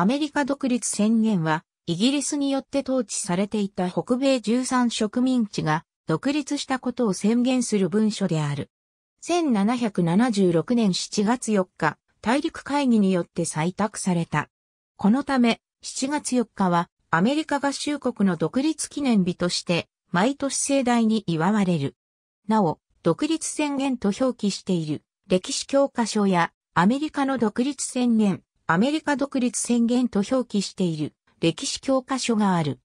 アメリカ独立宣言は、イギリスによって統治されていた北米13植民地が独立したことを宣言する文書である。1776年7月4日、大陸会議によって採択された。このため、7月4日はアメリカ合衆国の独立記念日として、毎年盛大に祝われる。なお、独立宣言と表記している歴史教科書やアメリカの独立宣言、アメリカ独立宣言と表記している歴史教科書がある。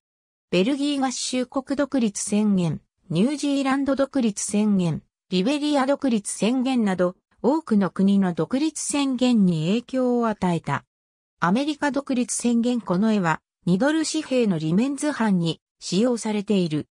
ベルギー合衆国独立宣言、ニュージーランド独立宣言、リベリア独立宣言など、多くの国の独立宣言に影響を与えた。アメリカ独立宣言この絵は、2ドル紙幣のリメン図版に使用されている。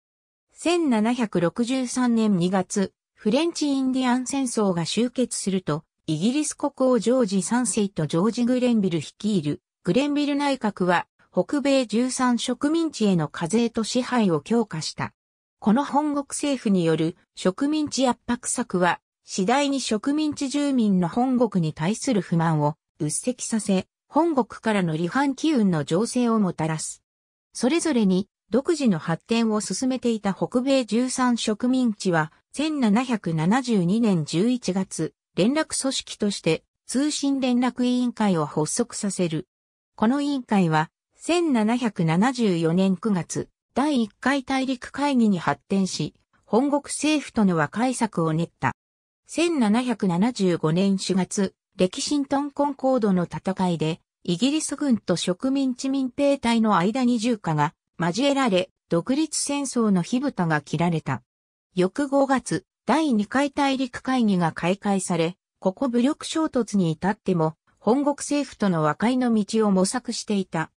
1763年2月、フレンチインディアン戦争が終結すると、イギリス国王ジョージ3世とジョージ・グレンビル率いるグレンビル内閣は北米13植民地への課税と支配を強化した。この本国政府による植民地圧迫策は次第に植民地住民の本国に対する不満を鬱積させ、本国からの離反機運の情勢をもたらす。それぞれに独自の発展を進めていた北米13植民地は1772年11月、連絡組織として通信連絡委員会を発足させる。この委員会は1774年9月第1回大陸会議に発展し、本国政府との和解策を練った。1775年4月、歴史トンコンコードの戦いで、イギリス軍と植民地民兵隊の間に重火が交えられ、独立戦争の火蓋が切られた。翌5月、第2回大陸会議が開会され、ここ武力衝突に至っても、本国政府との和解の道を模索していた。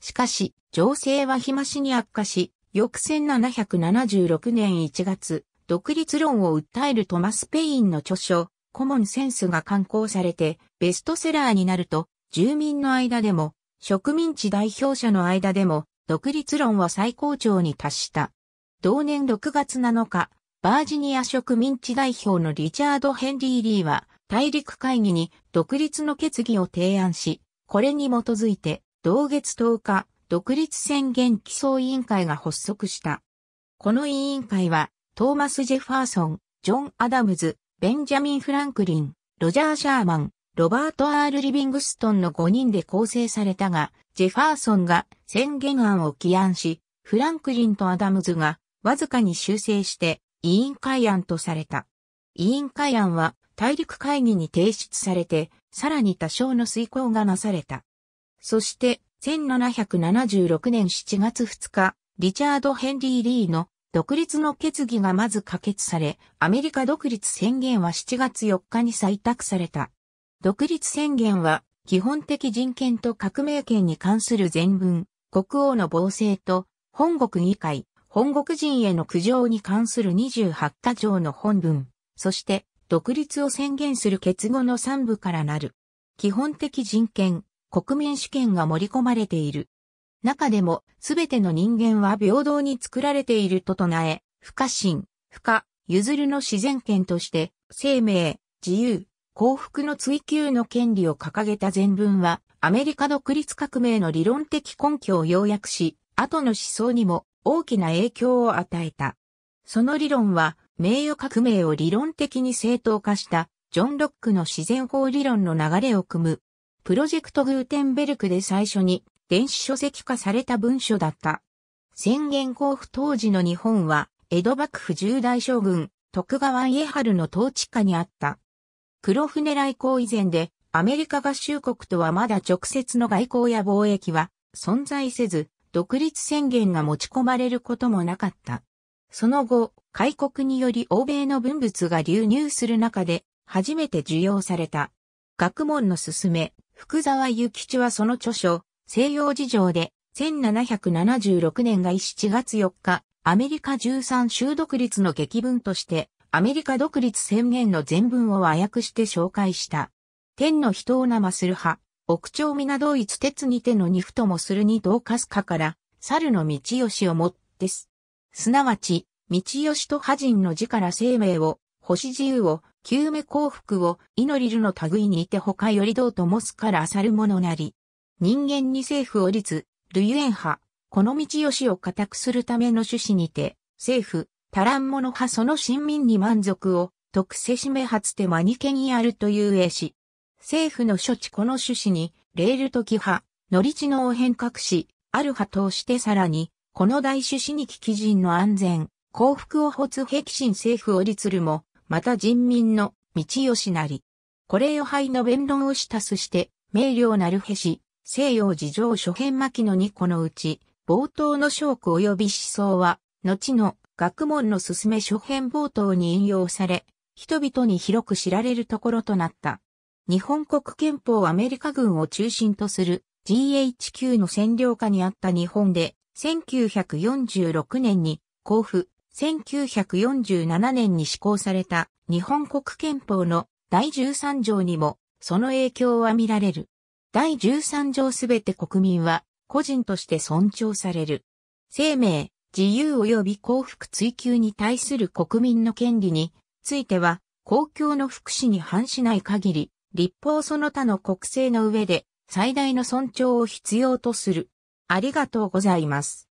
しかし、情勢は日増しに悪化し、翌1776年1月、独立論を訴えるトマス・ペインの著書、コモンセンスが刊行されて、ベストセラーになると、住民の間でも、植民地代表者の間でも、独立論は最高潮に達した。同年6月7日、バージニア植民地代表のリチャード・ヘンリー・リーは、大陸会議に独立の決議を提案し、これに基づいて、同月10日、独立宣言起草委員会が発足した。この委員会は、トーマス・ジェファーソン、ジョン・アダムズ、ベンジャミン・フランクリン、ロジャー・シャーマン、ロバート・アール・リビングストンの5人で構成されたが、ジェファーソンが宣言案を起案し、フランクリンとアダムズがわずかに修正して委員会案とされた。委員会案は大陸会議に提出されて、さらに多少の遂行がなされた。そして、1776年7月2日、リチャード・ヘンリー・リーの独立の決議がまず可決され、アメリカ独立宣言は7月4日に採択された。独立宣言は、基本的人権と革命権に関する全文、国王の暴政と、本国議会、本国人への苦情に関する28課条の本文、そして独立を宣言する結語の3部からなる。基本的人権、国民主権が盛り込まれている。中でも、すべての人間は平等に作られていると唱え、不可侵、不可、譲るの自然権として、生命、自由、幸福の追求の権利を掲げた全文は、アメリカ独立革命の理論的根拠を要約し、後の思想にも大きな影響を与えた。その理論は、名誉革命を理論的に正当化した、ジョン・ロックの自然法理論の流れを組む。プロジェクト・グーテンベルクで最初に電子書籍化された文書だった。宣言交付当時の日本は、江戸幕府重大将軍、徳川家春の統治下にあった。黒船来航以前で、アメリカ合衆国とはまだ直接の外交や貿易は存在せず、独立宣言が持ち込まれることもなかった。その後、開国により欧米の文物が流入する中で、初めて受容された。学問のすめ、福沢諭吉はその著書、西洋事情で、1776年が7月4日、アメリカ13州独立の劇文として、アメリカ独立宣言の全文を和訳して紹介した。天の人を生する派、北朝皆同一鉄にての二ふともするに同かすかから、猿の道義をもって、す。すなわち、道義と破人の字から生命を、星自由を、救命幸福を、祈りるの類にいて他よりどうともすから去る者なり。人間に政府を立つ、ルユエン派、この道義を固くするための趣旨にて、政府、足らん者派その親民に満足を、特せしめはつて間に権威あるという絵師。政府の処置この趣旨に、レールとキ派、乗り地能を変革し、アル派としてさらに、この大趣旨に危機人の安全、幸福を発壁心政府を立るも、また人民の道しなり。これよ敗の弁論をしたすして、明瞭なるへし、西洋事情諸編巻の2個のうち、冒頭の証拠及び思想は、後の学問の進め諸編冒頭に引用され、人々に広く知られるところとなった。日本国憲法アメリカ軍を中心とする GHQ の占領下にあった日本で、1946年に交付、1947年に施行された日本国憲法の第13条にもその影響は見られる。第13条すべて国民は個人として尊重される。生命、自由及び幸福追求に対する国民の権利については公共の福祉に反しない限り立法その他の国政の上で最大の尊重を必要とする。ありがとうございます。